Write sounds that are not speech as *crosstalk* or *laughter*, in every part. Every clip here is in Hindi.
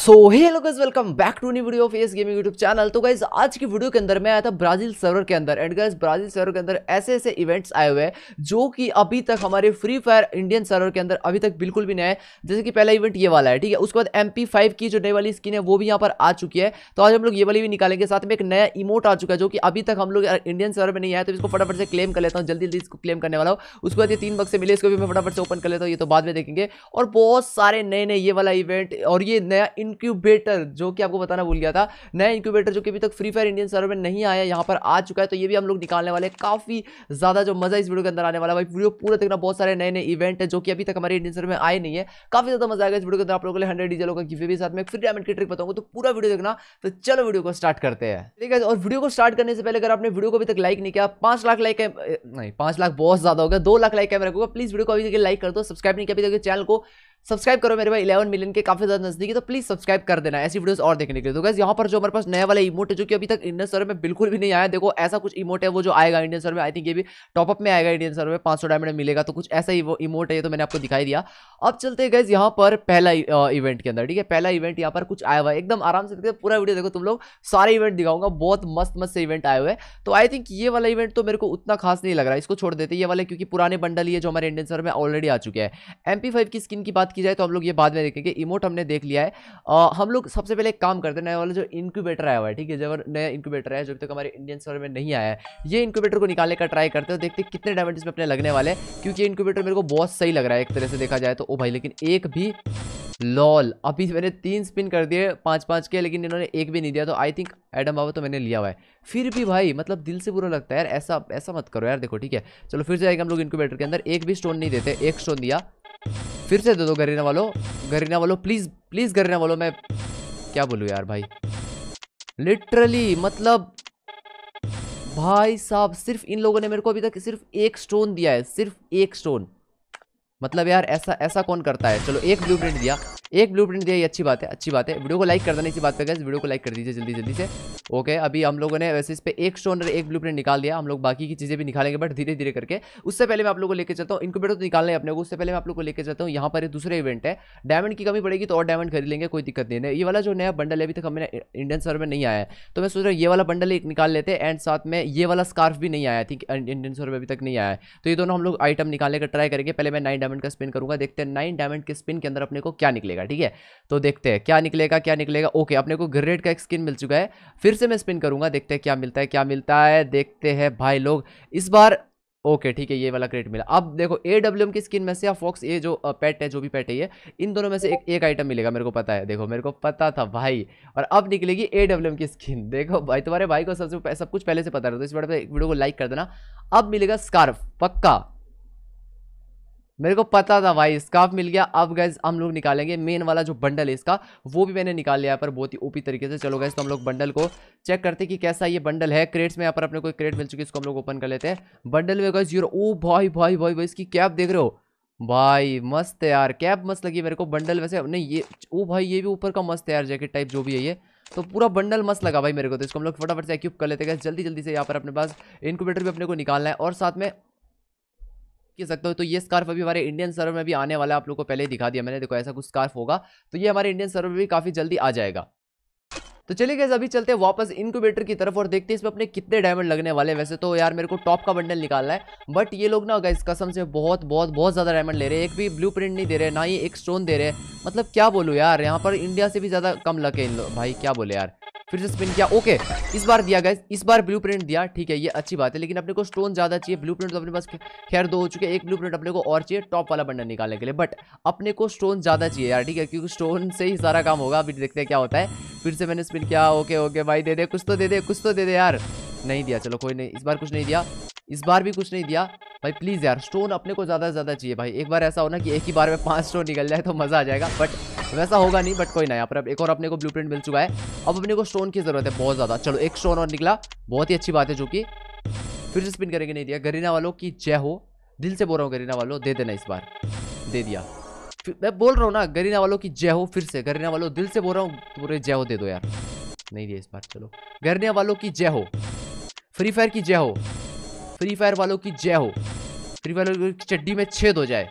so hello guys welcome back to new video of S gaming YouTube channel तो गाइज आज की वीडियो के अंदर मैं आया था ब्राजील सर्वर के अंदर एंड गाइज ब्राजील सर्वर के अंदर ऐसे ऐसे इवेंट्स आए हुए हैं जो कि अभी तक हमारे फ्री फायर इंडियन सर्वर के अंदर अभी तक बिल्कुल भी नहीं है जैसे कि पहला इवेंट ये वाला है ठीक है उसके बाद एम की जो नई वाली स्किन है वो भी यहाँ पर आ चुकी है तो आज हम लोग ये वाली भी निकालेंगे साथ में एक नया इमोट आ चुका है जो कि अभी तक हम लोग इंडियन सर्वर में नहीं आया तो इसको फटाफट से क्लेम कर लेता हूँ जल्दी जल्दी इसको क्लेम करने वाला हूँ उसके बाद ये तीन बक्से मिले इसको भी मैं फटाफट से ओपन कर लेता हूँ ये तो बाद में देखेंगे और बहुत सारे नए नए ये वाला इवेंट और ये नया इंक्यूबेटर जो कि आपको बताना भूल गया था नया इंक्यूबेटर जो कि अभी तक फ्री फायर इंडियन सर्वर में नहीं आया यहाँ पर आ चुका है तो ये भी हम लोग निकालने वाले काफ़ी ज़्यादा जो मज़ा इस वीडियो के अंदर आने वाला है भाई वीडियो पूरा देखना बहुत सारे नए नए इवेंट है जो कि अभी तक हमारे इंडियन सर्वर में आए नहीं है काफ़ी ज़्यादा मजा आएगा इस वीडियो के अंदर आप लोगों के लिए हंड्रेड डीजे लोगों की भी साथ में फ्री डायमेंट की ट्रिक बताऊंगा तो पूरा वीडियो देखना तो चलो वीडियो को स्टार्ट करते हैं ठीक है और वीडियो को स्टार्ट करने से पहले अगर आपने वीडियो को अभी तक लाइक नहीं किया पाँच लाख लाइक नहीं पाँच लाख बहुत ज़्यादा हो गया दो लाख लाइक कैमरा को प्लीज़ वीडियो को अभी लाइक कर दो सब्सक्राइब नहीं किया अभी तक तो चैनल को सब्सक्राइब करो मेरे भाई 11 मिलियन के काफी ज्यादा नजदीक है तो प्लीज सब्सक्राइब कर देना ऐसी वीडियोस और देखने के लिए तो गैस यहाँ पर जो हमारे पास नया वाला इमोट है जो कि अभी तक इंडियन सर में बिल्कुल भी नहीं आया देखो ऐसा कुछ इमोट है वो जो आएगा इंडियन सर में आई थिंक ये भी टॉपअप में आएगा इंडियन सर में पांच डायमंड मिलेगा तो कुछ ऐसा ही वो इमोट है ये तो मैंने आपको दिखाई दिया अब चलते गए गैस यहाँ पर पहला इवेंट के अंदर ठीक है पहला इवेंट यहाँ पर कुछ आया हुआ है एकदम आराम से देखते पूरा वीडियो देखो तुम लोग सारे इवेंट दिखाऊंगा बहुत मस्त मस्त से इवेंट आए हुए तो आई थिंक ये वाला इवेंट तो मेरे को उतना खास नहीं लग रहा इसको छोड़ देते ये वाले क्योंकि पुराने बंडल ये जो हमारे इंडियन सर में ऑलरेडी आ चुके हैं एम की स्किन की बात बात की जाए तो हम लोग ये बाद में देखेंगे इमोट हमने देख लिया है आ, हम लोग सबसे पहले एक काम करते हैं नया वाला जो इंक्यूबेटर आया हुआ है ठीक है जब नया इंक्यूबेटर है जो तक तो हमारे इंडियन सर्वर में नहीं आया है ये इंक्यूबेटर को निकालने का ट्राई करते हैं देखते कितने डायमंड इसमें अपने लगने वाले क्योंकि इंक्यूबेटर मेरे को बहुत सही लग रहा है एक तरह से देखा जाए तो ओ भाई लेकिन एक भी लॉल अभी मैंने तीन स्पिन कर दिए पाँच पाँच के लेकिन इन्होंने एक भी नहीं दिया तो आई थिंक एडम बाबा तो मैंने लिया हुआ है फिर भी भाई मतलब दिल से बुरा लगता है यार ऐसा ऐसा मत करो यार देखो ठीक है चलो फिर से जाएगा हम लोग इनक्यूबेटर के अंदर एक भी स्टोन नहीं देते एक स्टोन दिया फिर से दे दो गरीना वालों गरीना वालों प्लीज प्लीज गरीना वालों मैं क्या बोलू यार भाई लिटरली मतलब भाई साहब सिर्फ इन लोगों ने मेरे को अभी तक सिर्फ एक स्टोन दिया है सिर्फ एक स्टोन मतलब यार ऐसा ऐसा कौन करता है चलो एक ब्लू दिया एक ब्लू दिया ये अच्छी बात है अच्छी बात है वीडियो को लाइक कर देना इसी बात पे गैस वीडियो को लाइक कर दीजिए जल्दी जल्दी से ओके अभी हम लोगों ने वैसे इस पर एक स्टोन और एक ब्लू निकाल दिया हम लोग बाकी की चीज़ें भी निकालेंगे बट धीरे धीरे करके उससे पहले मैं आप लोग को लेकर चलता हूँ इनक्यूबेटर तो निकालने अपने को उससे पहले मैं आप लोग को लेकर चलता हूँ यहाँ पर दूसरे इवेंट है डायमंड की कमी पड़ेगी तो और डायमंड खरीद लेंगे कोई दिक्कत नहीं है ये वाला जो नया बंडल है अभी तक हमें इंडियन सर्वर में नहीं आया है तो मैं सोच रहा हूँ ये वाला बंडल एक निकाल लेते हैं एंड साथ में ये वाला स्कार्फ भी नहीं आया थिंक इंडियन सर्वर में अभी तक नहीं आया है तो ये दोनों हम लोग आइटम निकालने का ट्राई करेंगे पहले मैं नाइन डायमंड का स्पिन करूँगा देखते हैं नाइन डायमंड के स्पिन के अंदर अपने को क्या निकलेगा ठीक है तो देखते हैं क्या निकलेगा क्या निकलेगा ओके अपने को ग्रेड का एक स्किन मिल चुका है फिर से मैं स्पिन करूँगा देखते हैं क्या मिलता है क्या मिलता है देखते हैं भाई लोग इस बार ओके ठीक है ये वाला क्रेट मिला अब देखो ए डब्ल्यू एम की स्किन में से या फॉक्स ये जो पेट है जो भी पेट है ये इन दोनों में से एक एक आइटम मिलेगा मेरे को पता है देखो मेरे को पता था भाई और अब निकलेगी ए डब्ल्यू एम की स्किन देखो भाई तुम्हारे भाई को सबसे सब कुछ पहले से पता रहता है तो इस बार वीडियो को लाइक कर देना अब मिलेगा स्कार्फ पक्का मेरे को पता था भाई स्काफ मिल गया अब गैस हम लोग निकालेंगे मेन वाला जो बंडल है इसका वो भी मैंने निकाल लिया पर बहुत ही ओपी तरीके से चलो गैस तो हम लोग बंडल को चेक करते कि कैसा ये बंडल है क्रेट्स में यहाँ पर अपने को क्रेट मिल चुकी है इसको हम लोग ओपन कर लेते हैं बंडल में गैस जीरो ओ भाई भाई भाई भाई इसकी कैप देख रहे हो भाई मस्त यार कैप मस्त लगी मेरे को बंडल वैसे नहीं ये ओ भाई ये भी ऊपर का मस्त यार जैकेट टाइप जो भी है ये तो पूरा बंडल मस्त लगा भाई मेरे को तो इसको हम लोग फटाफट से एक्यूब कर लेते हैं जल्दी जल्दी से यहाँ पर अपने पास इनक्यूबेटर भी अपने को निकालना है और साथ में के सकते हो तो ये स्कार्फ अभी हमारे इंडियन सर्वर में भी आने वाला है आप लोगों को पहले दिखा दिया मैंने देखो ऐसा कुछ स्कार्फ होगा तो ये हमारे इंडियन सर्वर में भी काफ़ी जल्दी आ जाएगा तो चलिए गैस अभी चलते हैं वापस इनक्यूबेटर की तरफ और देखते हैं इसमें अपने कितने डायमंड लगने वाले वैसे तो यार मेरे को टॉप का बंडल निकालना है बट ये लोग ना गैस कसम से बहुत बहुत बहुत ज़्यादा डायमंड ले रहे हैं एक भी ब्लू नहीं दे रहे ना ही एक स्टोन दे रहे मतलब क्या बोलूँ यार यहाँ पर इंडिया से भी ज़्यादा कम लगे इन लोग भाई क्या बोले यार फिर से स्पिन किया ओके इस बार दिया गया इस बार ब्लू प्रिंट दिया ठीक है ये अच्छी बात है लेकिन अपने को स्टोन ज़्यादा चाहिए ब्लू प्रिंट तो अपने पास खैर दो हो चुके एक ब्लू प्रिंट अपने को और चाहिए टॉप वाला बंडल निकालने के लिए बट अपने को स्टोन ज़्यादा चाहिए यार ठीक है क्योंकि स्टोन से ही सारा काम होगा अभी देखते हैं क्या होता है फिर से मैंने स्पिन फिर क्या ओके ओके भाई दे दे कुछ तो दे दे कुछ तो दे दे यार नहीं दिया चलो कोई नहीं इस बार कुछ नहीं दिया इस बार भी कुछ नहीं दिया भाई प्लीज़ यार स्टोन अपने को ज़्यादा से ज़्यादा चाहिए भाई एक बार ऐसा हो ना कि एक ही बार में पांच स्टोन निकल जाए तो मज़ा आ जाएगा बट वैसा होगा नहीं बट कोई ना यहाँ पर अब एक और अपने को ब्लू मिल चुका है अब अपने को स्टोन की ज़रूरत है बहुत ज़्यादा चलो एक स्टोन और निकला बहुत ही अच्छी बात है जो कि फिर से स्पिन करेंगे नहीं दिया गरीना वालों की जय हो दिल से बोल रहा हूँ गरीना वालों दे देना इस बार दे दिया मैं बोल रहा हूँ ना गरीना वालों की जय हो फिर से गरीना वालों दिल से बोल रहा हूँ पूरे जय हो दे दो यार नहीं दिया इस बार चलो गरीना वालों की जय हो फ्री फायर की जय हो फ्री फायर वालों की जय हो फ्री फायर की चड्डी में छेद हो जाए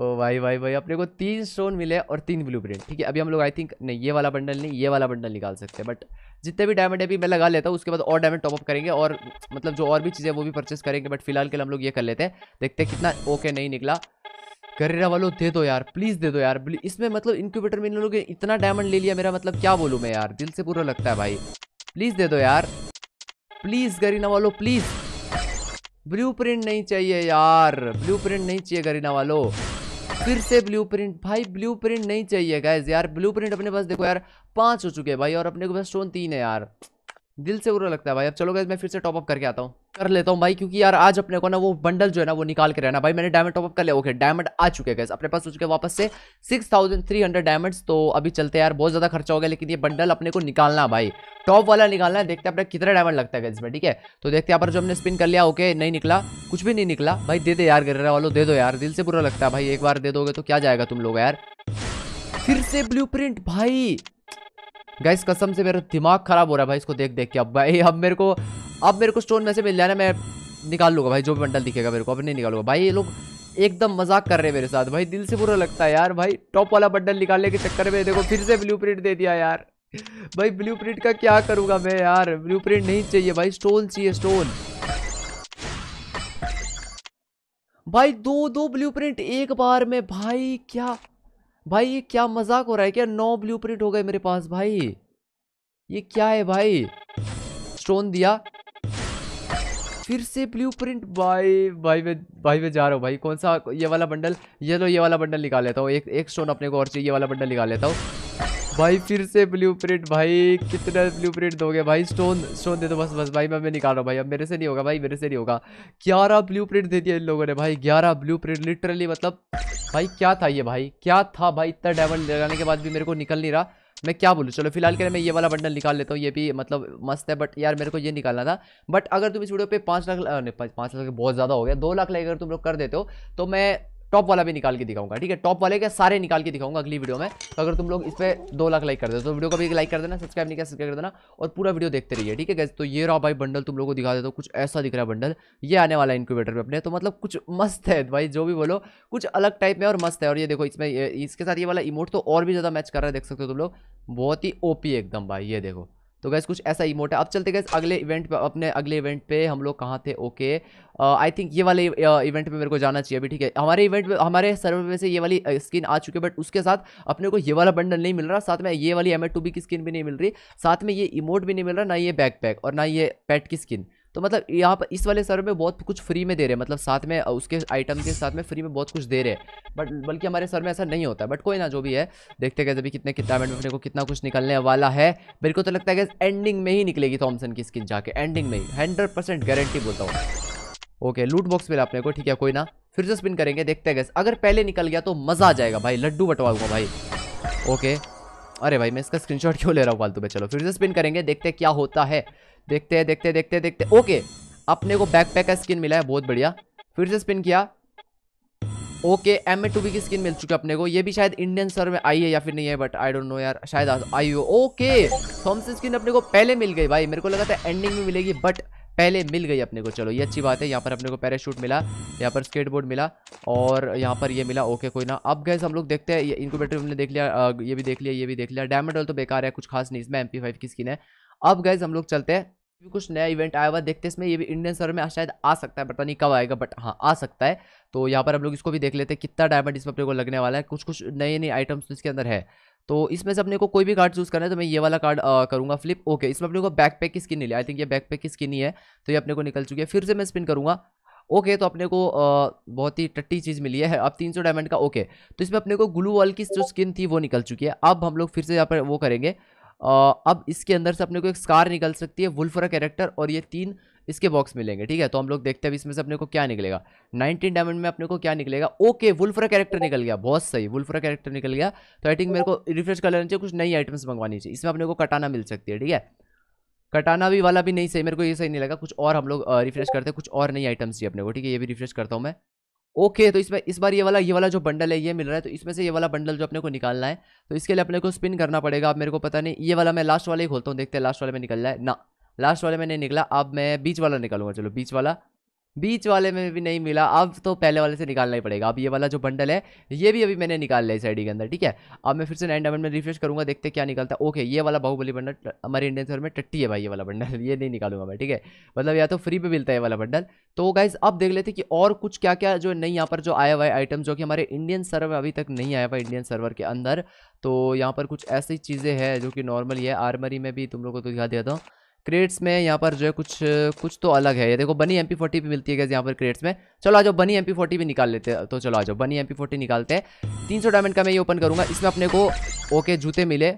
ओ भाई भाई भाई अपने को तीन स्टोन मिले और तीन ब्लू ठीक है अभी हम लोग आई थिंक नहीं ये वाला बंडल नहीं ये वाला बंडल निकाल सकते हैं बट जितने भी डायमंड है मैं लगा लेता हूँ उसके बाद और डायमंड टॉपअप करेंगे और मतलब जो और भी चीज़ें वो भी परचेस करेंगे बट फिलहाल के लिए हम लोग ये कर लेते हैं देखते हैं कितना ओके नहीं निकला करेरा वालों दे दो यार प्लीज़ दे दो यार इसमें मतलब इंक्यूबेटर में इन लोगों ने इतना डायमंड ले लिया मेरा मतलब क्या बोलूँ मैं यार दिल से पूरा लगता है भाई प्लीज़ दे दो यार प्लीज़ गरीना वालों प्लीज़ ब्लू प्रिंट नहीं चाहिए यार ब्लू प्रिंट नहीं चाहिए गरीना वालों फिर से प्रिंट भाई प्रिंट नहीं चाहिए गाइज यार प्रिंट अपने पास देखो यार पांच हो चुके हैं भाई और अपने को बस स्टोन तीन है यार दिल से बुरा लगता है भाई अब चलो गैस मैं फिर से टॉपअप करके आता हूँ कर लेता हूँ भाई क्योंकि यार आज अपने को ना वो बंडल जो है ना वो निकाल के रहना भाई मैंने डायमंड टॉपअप कर लिया ओके डायमंड आ चुके हैं अपने पास हो चुके वापस से six thousand three hundred diamonds तो अभी चलते यार बहुत ज़्यादा खर्चा हो गया लेकिन ये बंडल अपने को निकालना भाई टॉप वाला निकालना है देखते अपने कितना डायमंड लगता है इसमें ठीक है तो देखते यहाँ पर जो हमने स्पिन कर लिया ओके नहीं निकला कुछ भी नहीं निकला भाई दे दे यार गिर वालों दे दो यार दिल से बुरा लगता है भाई एक बार दे दोगे तो क्या जाएगा तुम लोग यार फिर से ब्लूप्रिंट भाई गाइस कसम से मेरा दिमाग खराब हो रहा है भाई इसको देख देख के अब भाई अब मेरे को अब मेरे को स्टोन में से मिल जाए ना मैं निकाल लूँगा भाई जो भी बंडल दिखेगा मेरे को अब नहीं निकालूंगा भाई ये लोग एकदम मजाक कर रहे हैं मेरे साथ भाई दिल से बुरा लगता है यार भाई टॉप वाला बंडल निकालने के चक्कर में देखो फिर से ब्लू दे दिया यार भाई ब्लू का क्या करूँगा मैं यार ब्लू नहीं चाहिए भाई स्टोन चाहिए स्टोन भाई दो दो ब्लूप्रिंट एक बार में भाई क्या भाई ये क्या मजाक हो रहा है क्या नौ ब्लू प्रिंट हो गए मेरे पास भाई ये क्या है भाई स्टोन दिया फिर से ब्लू प्रिंट भाई भाई मैं भाई मैं जा रहा हूँ भाई कौन सा ये वाला बंडल ये लो ये वाला बंडल निकाल लेता हूँ एक एक स्टोन अपने को और चाहिए ये वाला बंडल निकाल लेता हूँ भाई फिर से ब्लू प्रिंट भाई कितना ब्लू प्रिंट दोगे भाई स्टोन स्टोन दे दो बस बस भाई मैं मैं निकाल रहा हूँ भाई अब मेरे से नहीं होगा भाई मेरे से नहीं होगा ग्यारह ब्लू प्रिंट दे दिया इन लोगों ने भाई ग्यारह ब्लू प्रिंट लिटरली मतलब भाई क्या था ये भाई क्या था भाई इतना डायमंड लगाने के बाद भी मेरे को निकल नहीं रहा मैं क्या बोलूँ चलो फिलहाल के लिए मैं ये वाला बंडल निकाल लेता हूँ ये भी मतलब मस्त है बट यार मेरे को ये निकालना था बट अगर तुम इस वीडियो पे पाँच लाख नहीं पाँच लाख बहुत ज़्यादा हो गया दो लाख लाइक अगर तुम लोग कर देते हो तो मैं टॉप वाला भी निकाल के दिखाऊंगा ठीक है टॉप वाले के सारे निकाल के दिखाऊंगा अगली वीडियो में तो अगर तुम लोग इस पर दो लाख लाइक कर दे तो वीडियो को भी लाइक कर देना सब्सक्राइब नहीं किया सब्सक्राइब कर देना और पूरा वीडियो देखते रहिए ठीक है तो ये रहा भाई बंडल तुम लोग को दिखा देता तो कुछ ऐसा दिख रहा है बंडल ये आने वाला है इनक्यूबेटर पर अपने तो मतलब कुछ मस्त है भाई जो भी बोलो कुछ अलग टाइप में और मस्त है और ये देखो इसमें इसके साथ ये वाला इमोट तो और भी ज़्यादा मैच कर रहा है देख सकते हो तुम लोग बहुत ही ओपी एकदम भाई ये देखो तो गैस कुछ ऐसा इमोट है अब चलते गए अगले इवेंट पे अपने अगले इवेंट पे हम लोग कहाँ थे ओके आई थिंक ये वाले इवेंट uh, पे मेरे को जाना चाहिए अभी ठीक है हमारे इवेंट में हमारे सर्वर में से ये वाली स्किन uh, आ चुकी है बट उसके साथ अपने को ये वाला बंडल नहीं मिल रहा साथ में ये वाली एम की स्किन भी नहीं मिल रही साथ में ये इमोट भी नहीं मिल रहा ना ये बैक और ना ये पैट की स्किन तो मतलब यहाँ पर इस वाले सर्वर में बहुत कुछ फ्री में दे रहे हैं मतलब साथ में उसके आइटम के साथ में फ्री में बहुत कुछ दे रहे हैं बट बल्कि हमारे सर में ऐसा नहीं होता बट कोई ना जो भी है देखते गए अभी कितने टूर्नामेंट में अपने को कितना कुछ निकलने वाला है मेरे को तो लगता है कि एंडिंग में ही निकलेगी थॉमसन की स्किन जाके एंडिंग में ही हंड्रेड गारंटी बोलता हूँ ओके लूट बॉक्स मिला अपने को ठीक है कोई ना फिर से स्पिन करेंगे देखते हैं गैस अगर पहले निकल गया तो मज़ा आ जाएगा भाई लड्डू बटवाऊंगा भाई ओके अरे भाई मैं इसका स्क्रीनशॉट क्यों ले रहा हूँ फालतू में चलो फिर से स्पिन करेंगे देखते हैं क्या होता है देखते हैं देखते देखते देखते ओके अपने को बैक पैक का स्किन मिला है बहुत बढ़िया फिर से स्पिन किया okay M A two B की स्किन मिल चुकी है अपने को ये भी शायद इंडियन सर में आई है या फिर नहीं है बट आई डोंट नो यार शायद आई हो ओके थॉम्सन स्किन अपने को पहले मिल गई भाई मेरे को लगा था एंडिंग में मिलेगी बट पहले मिल गई अपने को चलो ये अच्छी बात है यहाँ पर अपने को पैराशूट मिला यहाँ पर स्केटबोर्ड मिला और यहाँ पर ये मिला ओके कोई ना अब गैस हम लोग देखते हैं इनको बेटर हमने देख लिया ये भी देख लिया ये भी देख लिया डायमंड तो बेकार है कुछ खास नहीं इसमें एम की स्किन है अब गैस हम लोग चलते हैं भी कुछ नया इवेंट आया हुआ देखते इसमें ये भी इंडियन सर्वर में शायद आ सकता है पता नहीं कब आएगा बट हाँ आ सकता है तो यहाँ पर हम लोग इसको भी देख लेते हैं कितना डायमंड इसमें अपने को लगने वाला है कुछ कुछ नए नए आइटम्स तो इसके अंदर है तो इसमें से अपने को कोई भी कार्ड चूज़ करना है तो मैं ये वाला कार्ड करूँगा फ्लिप ओके इसमें अपने को बैक पैक की स्किन नहीं आई थिंक ये बैक पैक की स्किन ही है तो ये अपने को निकल चुकी है फिर से मैं स्पिन करूँगा ओके तो अपने को बहुत ही टट्टी चीज़ मिली है अब 300 डायमंड का ओके तो इसमें अपने को ग्लू वॉल की जो स्किन थी वो निकल चुकी है अब हम लोग फिर से यहाँ पर वो करेंगे अब इसके अंदर से अपने को एक स्कार निकल सकती है वुल्फरा कैरेक्टर और ये तीन इसके बॉक्स मिलेंगे ठीक है तो हम लोग देखते हैं इसमें से अपने को क्या निकलेगा नाइनटीन डायमंड में अपने को क्या निकलेगा ओके वुल्फ्रा कैरेक्टर निकल गया बहुत सही वुल्फ्रा कैरेक्टर निकल गया तो आई थिंक मेरे को रिफ्रेश कर लेना चाहिए कुछ नई आइटम्स मंगवानी चाहिए इसमें अपने को कटाना मिल सकती है ठीक है कटाना भी वाला भी नहीं सही मेरे को ये सही नहीं लगा कुछ और हम लोग रिफ्रेश करते हैं कुछ और नई आइटम्स चाहिए अपने को ठीक है ये भी रिफ्रेश करता हूँ मैं ओके okay, तो इसमें इस बार ये वाला ये वाला जो बंडल है ये मिल रहा है तो इसमें से ये वाला बंडल जो अपने को निकालना है तो इसके लिए अपने को स्पिन करना पड़ेगा अब मेरे को पता नहीं ये वाला मैं लास्ट वाला ही खोलता हूँ देखते हैं लास्ट वाले में निकल रहा है ना लास्ट वाले में नहीं निकला अब मैं बीच वाला निकालूंगा चलो बीच वाला बीच वाले में भी नहीं मिला अब तो पहले वाले से निकालना ही पड़ेगा अब ये वाला जो बंडल है ये भी अभी मैंने निकाल लिया इस आईडी के अंदर ठीक है अब मैं फिर से नाइन डायमंड में रिफ्रेश करूंगा देखते क्या निकलता है ओके ये वाला बाहुबली बंडल हमारे इंडियन सर में टट्टी है भाई ये वाला बंडल *laughs* ये नहीं निकालूंगा मैं ठीक है मतलब या तो फ्री में मिलता है ये वाला बंडल तो गाइज अब देख लेते कि और कुछ क्या क्या जो नहीं यहाँ पर जो आया हुआ है आइटम जो कि हमारे इंडियन सर्वर अभी तक नहीं आया हुआ इंडियन सर्वर के अंदर तो यहाँ पर कुछ ऐसी चीज़ें हैं जो कि नॉर्मली है आर्मरी में भी तुम लोग को तो दिखा देता हूँ क्रेट्स में यहाँ पर जो है कुछ कुछ तो अलग है ये देखो बनी एम पी फोर्टी भी मिलती है यहाँ पर क्रेट्स में चलो आ जाओ बनी एम पी फोर्टी भी निकाल लेते हैं तो चलो आ जाओ बनी एम पी फोर्टी निकालते हैं तीन सौ डायमंड का मैं ये ओपन करूँगा इसमें अपने को ओके जूते मिले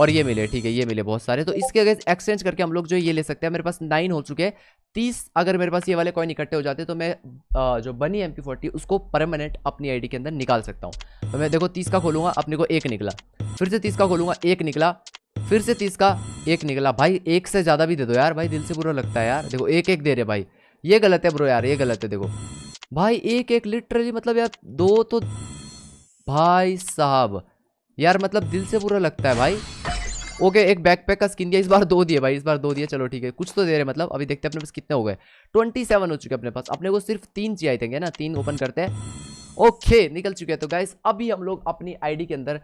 और ये मिले ठीक है ये मिले बहुत सारे तो इसके अगर एक्सचेंज करके हम लोग जो ये ले सकते हैं मेरे पास नाइन हो चुके हैं तीस अगर मेरे पास ये वाले कॉइन इकट्ठे हो जाते तो मैं जो बनी एम पी फोर्टी उसको परमानेंट अपनी डी के अंदर निकाल सकता हूँ तो मैं देखो तीस का खोलूँगा अपने को एक निकला फिर से तीस का खोलूँगा एक निकला फिर से तीस का एक निकला भाई एक से ज़्यादा भी दे दो यार भाई दिल से बुरा लगता है यार देखो एक एक दे रहे भाई ये गलत है ब्रो यार ये गलत है देखो भाई एक एक लिटरली मतलब यार दो तो भाई साहब यार मतलब दिल से बुरा लगता है भाई ओके एक बैकपैक का स्किन दिया इस बार दो दिए भाई इस बार दो दिए चलो ठीक है कुछ तो दे रहे मतलब अभी देखते हैं अपने पास कितने हो गए ट्वेंटी सेवन हो चुके अपने पास अपने को सिर्फ तीन चाहिए थे ना तीन ओपन करते हैं ओके निकल चुके हैं तो गाइस अभी हम लोग अपनी आईडी के अंदर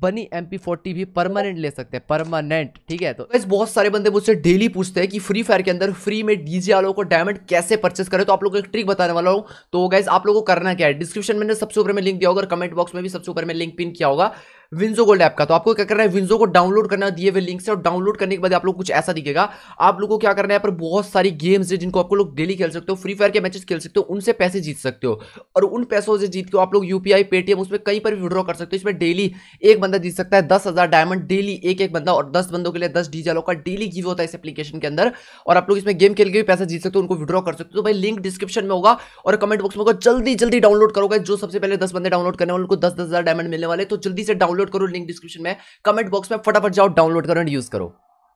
बनी एम पी भी परमानेंट ले सकते हैं परमानेंट ठीक है तो वैसे बहुत सारे बंदे मुझसे डेली पूछते हैं कि फ्री फायर के अंदर फ्री में डीजे वालों को डायमंड कैसे परचेस करें तो आप लोग को एक ट्रिक बताने वाला हूँ तो गैस आप लोगों को करना क्या है डिस्क्रिप्शन में सबसे ऊपर में लिंक दिया होगा और कमेंट बॉक्स में भी सबसे ऊपर में लिंक पिन किया होगा विंजो गोल्ड ऐप का तो आपको क्या करना है विंजो को डाउनलोड करना दिए हुए लिंक से और डाउनलोड करने के बाद आप लोग कुछ ऐसा दिखेगा आप लोगों को क्या करना है पर बहुत सारी गेम्स है जिनको आप लोग डेली खेल सकते हो फ्री फायर के मैचेस खेल सकते हो उनसे पैसे जीत सकते हो और उन पैसों से जीत के आप लोग यूपीआई पेटीएम उसमें कहीं पर भी विड्रॉ कर सकते हो इसमें डेली एक बंदा जीत सकता है दस डायमंड डेली एक एक बंदा और दस बंदों के लिए दस डीजा का डेली गिव होता है इस एप्लीकेशन के अंदर और आप लोग इसमें गेम खेल के भी पैसा जीत सकते हो उनको विड्रॉ कर सकते हो तो भाई लिंक डिस्क्रिप्शन में होगा और कमेंट बॉक्स में होगा जल्दी जल्दी डाउनलोड करोगे जो सबसे पहले दस बंदे डाउनलोड करने वाले उनको दस दस डायमंड मिलने वाले तो जल्दी से डाउनलोड डाउनलोड करो लिंक डिस्क्रिप्शन में कमेंट बॉक्स में फटाफट जाओ डाउनलोड करो एंड यूज करो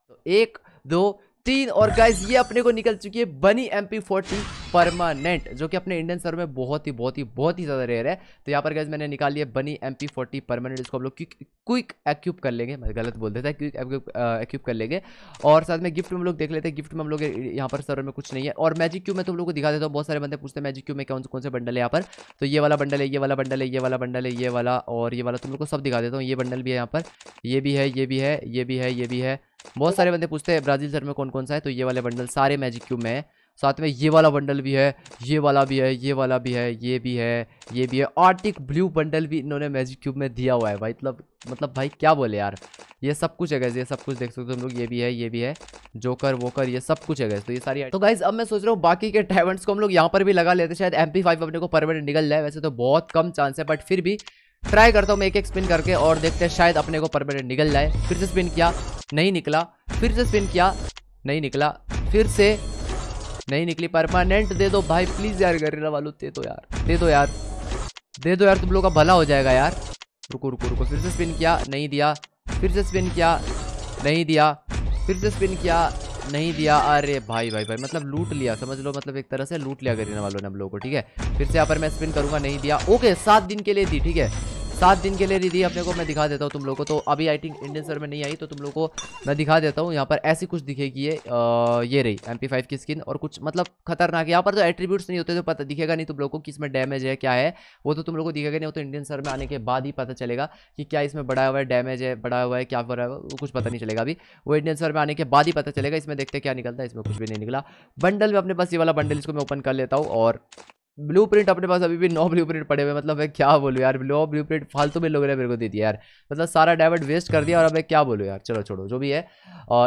तो एक दो तीन और गाइज ये अपने को निकल चुकी है बनी एम पी फोर्टी परमानेंट जो कि अपने इंडियन सर्वर में बहुत ही बहुत ही बहुत ही ज़्यादा रेयर है तो यहाँ पर गाइज मैंने निकाल लिया बनी एम पी फोर्टी परमानेंट इसको हम लोग क्विक एक्यूब कर लेंगे मैं गलत बोल देता है क्विक कर लेंगे और साथ में गिफ्ट में हम लोग देख लेते हैं गिफ्ट में हम लोग यहाँ पर सर्वर में कुछ नहीं है और मैजिक क्यू मैं तुम लोग को दिखा देता हूँ बहुत सारे बंदे पूछते हैं मैजिक क्यू में कौन से कौन से बंडल है यहाँ पर तो ये वाला बंडल है ये वाला बंडल है ये वाला बंडल है ये वाला और ये वाला तुम लोग को सब दिखा देता हूँ ये बंडल भी है यहाँ पर ये भी है ये भी है ये भी है ये भी है बहुत सारे बंदे पूछते हैं ब्राज़ील सर में कौन कौन सा है तो ये वाले बंडल सारे मैजिक क्यूब में है साथ में ये वाला बंडल भी है ये वाला भी है ये वाला भी है ये भी है ये भी है आर्टिक ब्लू बंडल भी इन्होंने मैजिक क्यूब में दिया हुआ है भाई मतलब मतलब भाई क्या बोले यार ये सब कुछ है गैस ये सब कुछ देख सकते हो तुम लोग ये भी है ये भी है जोकर वोकर ये सब कुछ है गैस तो ये सारी तो गाइज अब मैं सोच रहा हूँ बाकी के टैलेंट्स को हम लोग यहाँ पर भी लगा लेते शायद एम फाइव अपने को परमानेंट निकल जाए वैसे तो बहुत कम चांस है बट फिर भी ट्राई करता हूँ मैं एक एक स्पिन करके और देखते हैं शायद अपने को परमानेंट निकल जाए फिर से स्पिन किया नहीं निकला फिर से स्पिन किया नहीं निकला फिर से नहीं निकली परमानेंट दे दो भाई प्लीज़ यार गरीला वालू दे दो यार दे दो यार दे दो यार तुम लोग का भला हो जाएगा यार रुको रुको रुको फिर से स्पिन किया नहीं दिया फिर से स्पिन किया नहीं दिया फिर से स्पिन किया नहीं दिया अरे भाई भाई भाई मतलब लूट लिया समझ लो मतलब एक तरह से लूट लिया गरीना वालों ने हम लोगों को ठीक है फिर से यहाँ पर मैं स्पिन करूंगा नहीं दिया ओके सात दिन के लिए दी ठीक है सात दिन के लिए दीदी अपने को मैं दिखा देता हूँ तुम लोग को तो अभी आई थिंक इंडियन सर में नहीं आई तो तुम लोग को मैं दिखा देता हूँ यहाँ पर ऐसी कुछ दिखेगी ये ये रही एम की स्किन और कुछ मतलब खतरनाक यहाँ पर तो एट्रीब्यूट्स नहीं होते तो पता दिखेगा नहीं तुम लोग को कि इसमें डैमेज है क्या है वो तो तुम लोग को दिखेगा नहीं वो तो इंडियन सर में आने के बाद ही पता चलेगा कि क्या इसमें बढ़ाया हुआ है डैमेज है बढ़ाया हुआ है क्या बढ़ा हुआ वो कुछ पता नहीं चलेगा अभी वो इंडियन सर में आने के बाद ही पता चलेगा इसमें देखते क्या निकलता है इसमें कुछ भी नहीं निकला बंडल में अपने पास ये वाला बंडल इसको मैं ओपन कर लेता हूँ और ब्लू प्रिंट अपने पास अभी भी नौ ब्लू प्रिंट पड़े हुए मतलब मैं क्या बोलूँ यार नौ ब्लू प्रिंट फालतू में लोगों ने मेरे को दे दिया यार मतलब सारा डायवर्ट वेस्ट कर दिया और अब मैं क्या बोलूँ यार चलो छोड़ो जो भी है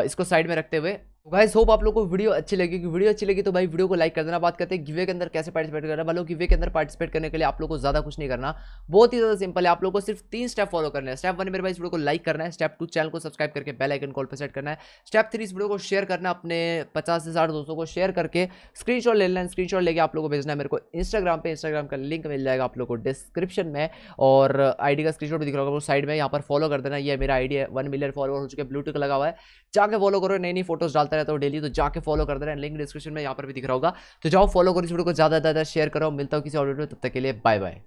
इसको साइड में रखते हुए गाइस तो होप आप लोग को वीडियो अच्छी लगी कि वीडियो अच्छी लगी तो भाई वीडियो को लाइक कर देना बात करते हैं गिवे के अंदर कैसे पार्टिसिपेट करना भाई गिवे के अंदर पार्टिसिपेट करने के लिए आप लोग को ज्यादा कुछ नहीं करना बहुत ही ज्यादा सिंपल है आप लोग को सिर्फ तीन स्टेप फॉलो करना है स्टेप वन मेरे भाई इस वीडियो को लाइक करना है स्टेप टू चैनल को सब्सक्राइब करके बेल आइकन कॉल पर सेट करना है स्टेप थ्री इस वीडियो को शेयर करना अपने पचास से साठ दोस्तों को शेयर करके स्क्रीन ले लेना स्क्रीन लेके आप लोग को भेजना है मेरे को इंस्टाग्राम पर इंस्टाग्राम का लिंक मिल जाएगा आप लोग को डिस्क्रिप्शन में और आईडी का स्क्रीन भी दिख रहा होगा साइड में यहाँ पर फॉलो कर देना ये मेरा आईडी है वन मिलियन फॉलोअर हो चुके ब्लूटूथ लगा हुआ है जाकर फॉलो करो नई नई फोटोज डालते आता रहता हूँ डेली तो जाके फॉलो करते रहे लिंक डिस्क्रिप्शन में यहाँ पर भी दिख रहा होगा तो जाओ फॉलो करो इस वीडियो को ज़्यादा ज़्यादा शेयर करो मिलता हूँ किसी ऑडियो में तब तक के लिए बाय बाय